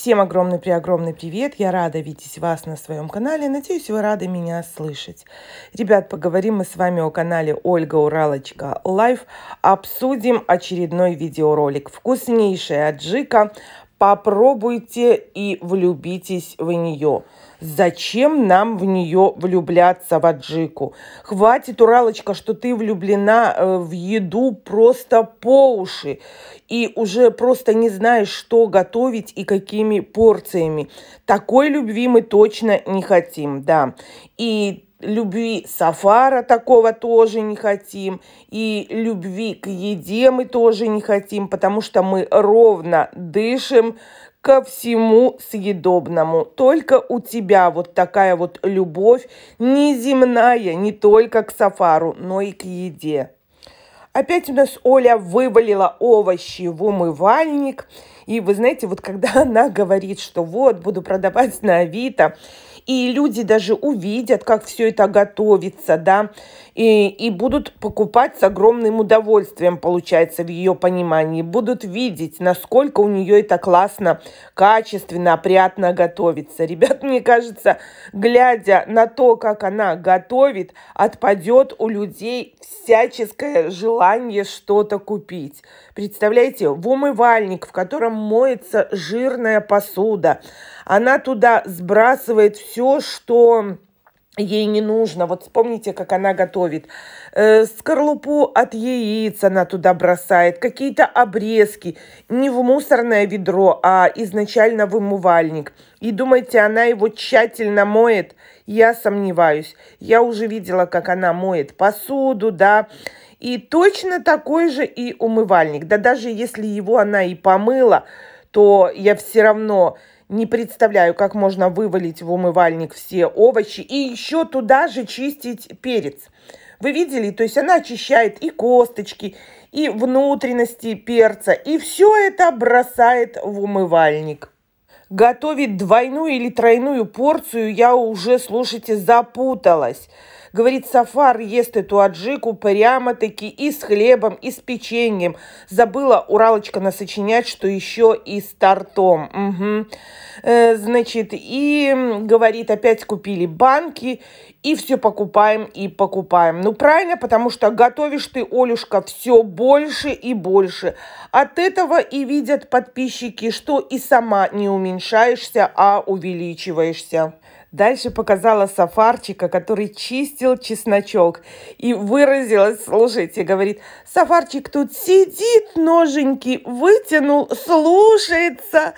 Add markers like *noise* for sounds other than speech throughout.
Всем огромный при огромный привет! Я рада видеть вас на своем канале. Надеюсь, вы рады меня слышать. Ребят, поговорим мы с вами о канале Ольга Уралочка Лайв. Обсудим очередной видеоролик. Вкуснейшая аджика. Попробуйте и влюбитесь в нее. Зачем нам в нее влюбляться, в Аджику? Хватит, Уралочка, что ты влюблена э, в еду просто по уши. И уже просто не знаешь, что готовить и какими порциями. Такой любви мы точно не хотим, да. И любви сафара такого тоже не хотим, и любви к еде мы тоже не хотим, потому что мы ровно дышим, ко всему съедобному. Только у тебя вот такая вот любовь неземная, не только к сафару, но и к еде. Опять у нас Оля вывалила овощи в умывальник. И вы знаете, вот когда *laughs* она говорит, что вот, буду продавать на Авито, и люди даже увидят, как все это готовится, да, и, и будут покупать с огромным удовольствием, получается, в ее понимании, будут видеть, насколько у нее это классно, качественно, опрятно готовится. Ребят, *laughs* мне кажется, глядя на то, как она готовит, отпадет у людей всяческое желание что-то купить. Представляете, в умывальник, в котором моется жирная посуда, она туда сбрасывает все, что ей не нужно. Вот вспомните, как она готовит. Э, скорлупу от яиц она туда бросает, какие-то обрезки. Не в мусорное ведро, а изначально в умывальник. И думаете, она его тщательно моет? Я сомневаюсь. Я уже видела, как она моет посуду, да. И точно такой же и умывальник. Да даже если его она и помыла, то я все равно не представляю, как можно вывалить в умывальник все овощи и еще туда же чистить перец. Вы видели? То есть она очищает и косточки, и внутренности перца, и все это бросает в умывальник. Готовить двойную или тройную порцию я уже, слушайте, запуталась. Говорит, Сафар ест эту аджику прямо-таки и с хлебом, и с печеньем. Забыла Уралочка насочинять, что еще и с тортом. Угу. Э, значит, и говорит, опять купили банки, и все покупаем и покупаем. Ну, правильно, потому что готовишь ты, Олюшка, все больше и больше. От этого и видят подписчики, что и сама не уменьшаешься, а увеличиваешься. Дальше показала Сафарчика, который чистил чесночок и выразилась, слушайте, говорит, Сафарчик тут сидит, ноженьки вытянул, слушается.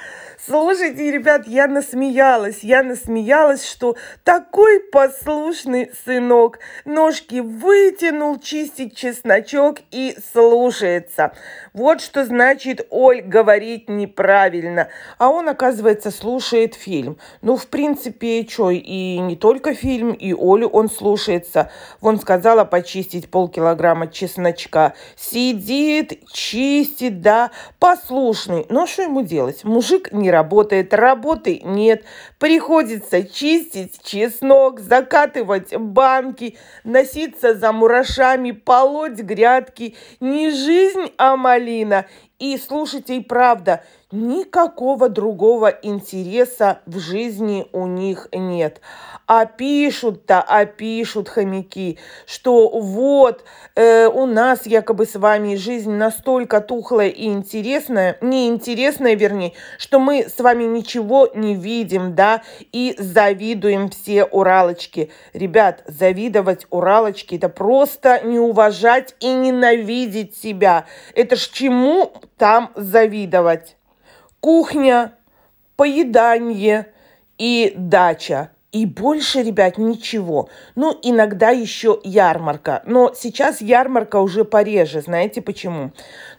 Слушайте, ребят, я насмеялась, я насмеялась, что такой послушный сынок. Ножки вытянул, чистит чесночок и слушается. Вот что значит Оль говорит неправильно. А он, оказывается, слушает фильм. Ну, в принципе, что, и не только фильм, и Олю он слушается. Вон сказала почистить полкилограмма чесночка. Сидит, чистит, да, послушный. Но ну, а что ему делать? Мужик не работает, работы нет. Приходится чистить чеснок, закатывать банки, носиться за мурашами, полоть грядки. Не жизнь, а малина и слушайте, и правда, никакого другого интереса в жизни у них нет. А пишут-то, а пишут хомяки, что вот э, у нас якобы с вами жизнь настолько тухлая и интересная, неинтересная, вернее, что мы с вами ничего не видим, да, и завидуем все уралочки. Ребят, завидовать уралочки – это просто не уважать и ненавидеть себя. Это ж чему там завидовать. Кухня, поедание и дача – и больше, ребят, ничего. Ну, иногда еще ярмарка. Но сейчас ярмарка уже пореже. Знаете почему?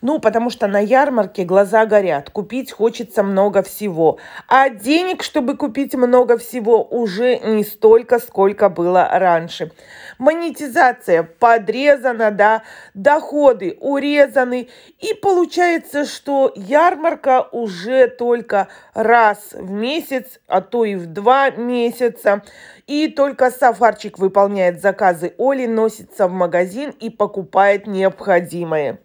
Ну, потому что на ярмарке глаза горят. Купить хочется много всего. А денег, чтобы купить много всего, уже не столько, сколько было раньше. Монетизация подрезана, да, доходы урезаны. И получается, что ярмарка уже только раз в месяц, а то и в два месяца остается. И только Сафарчик выполняет заказы Оли, носится в магазин и покупает необходимое.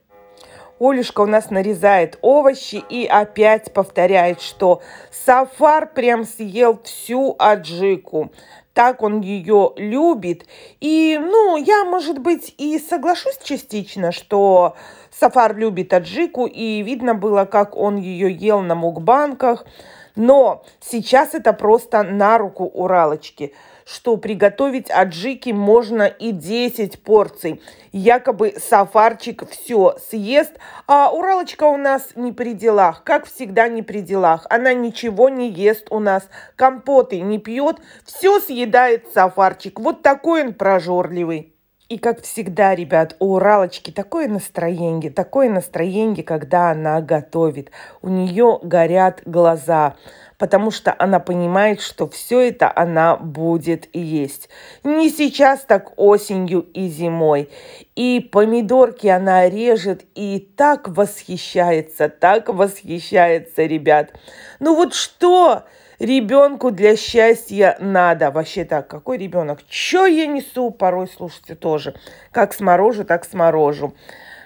Олюшка у нас нарезает овощи и опять повторяет, что Сафар прям съел всю аджику. Так он ее любит. И, ну, я, может быть, и соглашусь частично, что Сафар любит аджику, и видно было, как он ее ел на мукбанках – но сейчас это просто на руку Уралочки что приготовить аджики можно и 10 порций. Якобы сафарчик все съест, а Уралочка у нас не при делах, как всегда не при делах. Она ничего не ест у нас, компоты не пьет, все съедает сафарчик. Вот такой он прожорливый. И как всегда, ребят, у Уралочки такое настроение, такое настроение, когда она готовит. У нее горят глаза, потому что она понимает, что все это она будет есть. Не сейчас, так осенью и зимой. И помидорки она режет и так восхищается, так восхищается, ребят. Ну вот что? Ребенку для счастья надо. Вообще так, какой ребенок? Че я несу? Порой слушайте тоже. Как сморожу, так сморожу.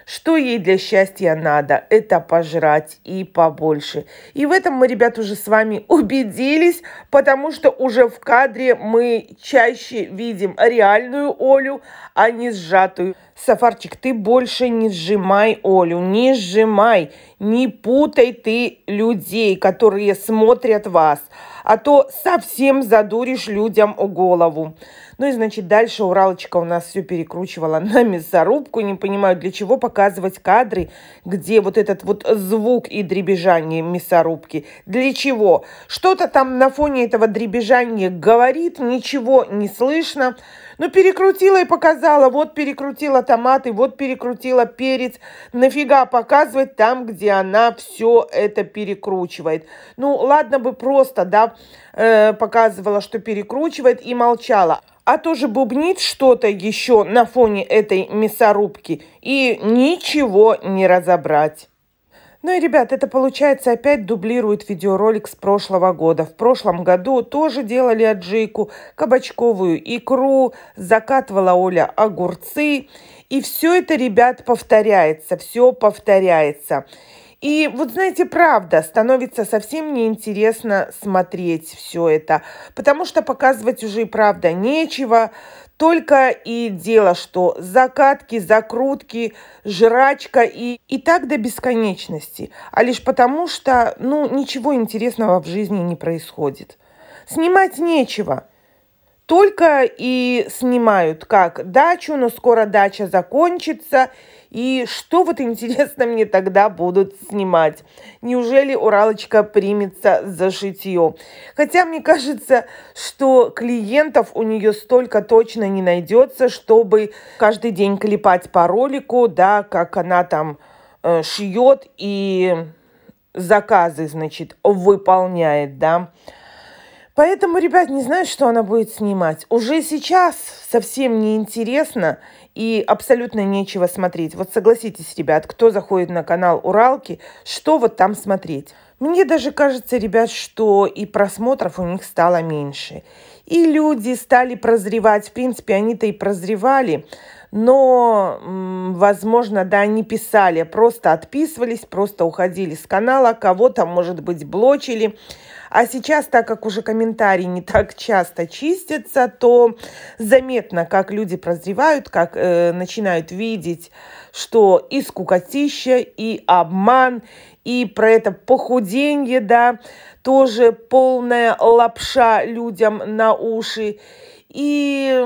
Что ей для счастья надо? Это пожрать и побольше. И в этом мы, ребят, уже с вами убедились, потому что уже в кадре мы чаще видим реальную Олю, а не сжатую. Сафарчик, ты больше не сжимай Олю, не сжимай, не путай ты людей, которые смотрят вас, а то совсем задуришь людям голову. Ну и, значит, дальше Уралочка у нас все перекручивала на мясорубку. Не понимаю, для чего показывать кадры, где вот этот вот звук и дребезжание мясорубки. Для чего? Что-то там на фоне этого дребезжания говорит, ничего не слышно. Ну, перекрутила и показала. Вот перекрутила томаты, вот перекрутила перец. Нафига показывать там, где она все это перекручивает. Ну, ладно бы просто, да, э, показывала, что перекручивает и молчала а тоже бубнит что-то еще на фоне этой мясорубки, и ничего не разобрать. Ну и, ребят, это получается опять дублирует видеоролик с прошлого года. В прошлом году тоже делали аджику, кабачковую икру, закатывала Оля огурцы. И все это, ребят, повторяется, все повторяется. И вот, знаете, правда, становится совсем неинтересно смотреть все это, потому что показывать уже и правда нечего, только и дело, что закатки, закрутки, жрачка и, и так до бесконечности, а лишь потому, что, ну, ничего интересного в жизни не происходит. Снимать нечего – только и снимают как дачу, но скоро дача закончится, и что вот интересно мне тогда будут снимать? Неужели Уралочка примется за шитье? Хотя мне кажется, что клиентов у нее столько точно не найдется, чтобы каждый день клепать по ролику, да, как она там э, шьет и заказы, значит, выполняет, да. Поэтому, ребят, не знаю, что она будет снимать. Уже сейчас совсем неинтересно и абсолютно нечего смотреть. Вот согласитесь, ребят, кто заходит на канал Уралки, что вот там смотреть? Мне даже кажется, ребят, что и просмотров у них стало меньше. И люди стали прозревать. В принципе, они-то и прозревали но, возможно, да, не писали, просто отписывались, просто уходили с канала, кого-то, может быть, блочили. А сейчас, так как уже комментарии не так часто чистятся, то заметно, как люди прозревают, как э, начинают видеть, что и скукотища, и обман, и про это похудение, да, тоже полная лапша людям на уши. И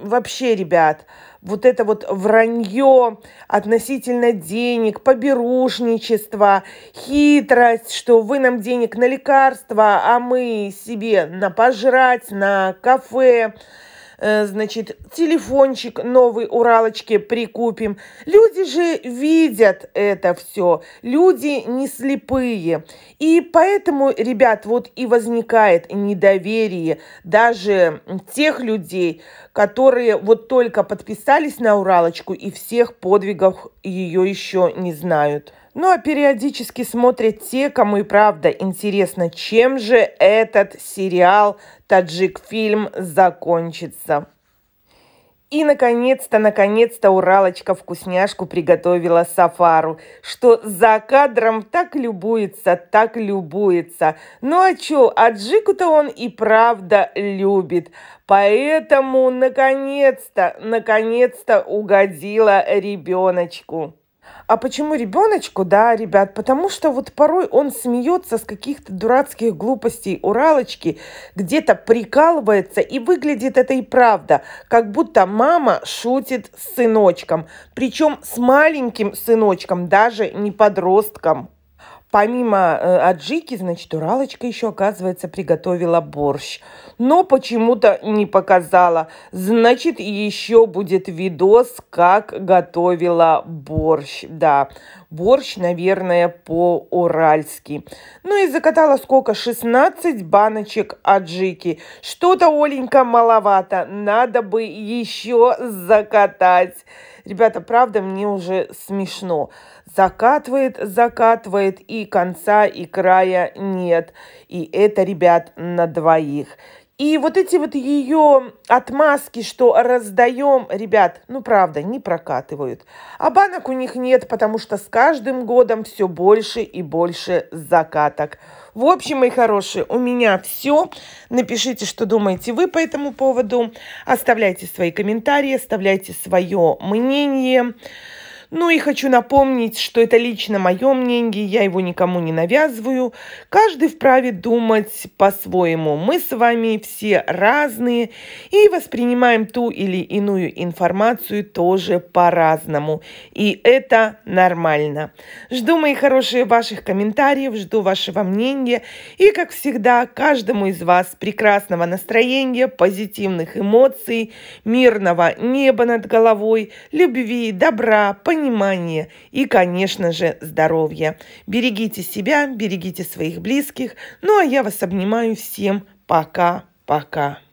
вообще, ребят, вот это вот вранье относительно денег, поберушничество, хитрость, что вы нам денег на лекарства, а мы себе на пожрать, на кафе, Э, значит, телефончик новый Уралочке прикупим. Люди же видят это все, люди не слепые. И поэтому, ребят, вот и возникает недоверие даже тех людей, которые вот только подписались на Уралочку и всех подвигов ее еще не знают. Ну а периодически смотрят те, кому и правда интересно, чем же этот сериал «Таджик-фильм» закончится. И, наконец-то, наконец-то Уралочка вкусняшку приготовила сафару, что за кадром так любуется, так любуется. Ну а чё, аджику-то он и правда любит. Поэтому, наконец-то, наконец-то угодила ребеночку. А почему ребеночку, да, ребят? Потому что вот порой он смеется с каких-то дурацких глупостей Уралочки, где-то прикалывается, и выглядит это и правда, как будто мама шутит с сыночком. Причем с маленьким сыночком, даже не подростком. Помимо э, аджики, значит, Уралочка еще, оказывается, приготовила борщ. Но почему-то не показала. Значит, еще будет видос, как готовила борщ. Да, борщ, наверное, по-уральски. Ну и закатала сколько? 16 баночек аджики. Что-то, Оленька, маловато. Надо бы еще закатать. Ребята, правда, мне уже смешно закатывает, закатывает, и конца, и края нет. И это, ребят, на двоих. И вот эти вот ее отмазки, что раздаем, ребят, ну правда, не прокатывают. А банок у них нет, потому что с каждым годом все больше и больше закаток. В общем, мои хорошие, у меня все. Напишите, что думаете вы по этому поводу. Оставляйте свои комментарии, оставляйте свое мнение. Ну и хочу напомнить, что это лично мое мнение, я его никому не навязываю. Каждый вправе думать по-своему. Мы с вами все разные и воспринимаем ту или иную информацию тоже по-разному. И это нормально. Жду, мои хорошие, ваших комментариев, жду вашего мнения. И, как всегда, каждому из вас прекрасного настроения, позитивных эмоций, мирного неба над головой, любви, добра, понимания понимание и, конечно же, здоровье. Берегите себя, берегите своих близких. Ну а я вас обнимаю всем. Пока-пока.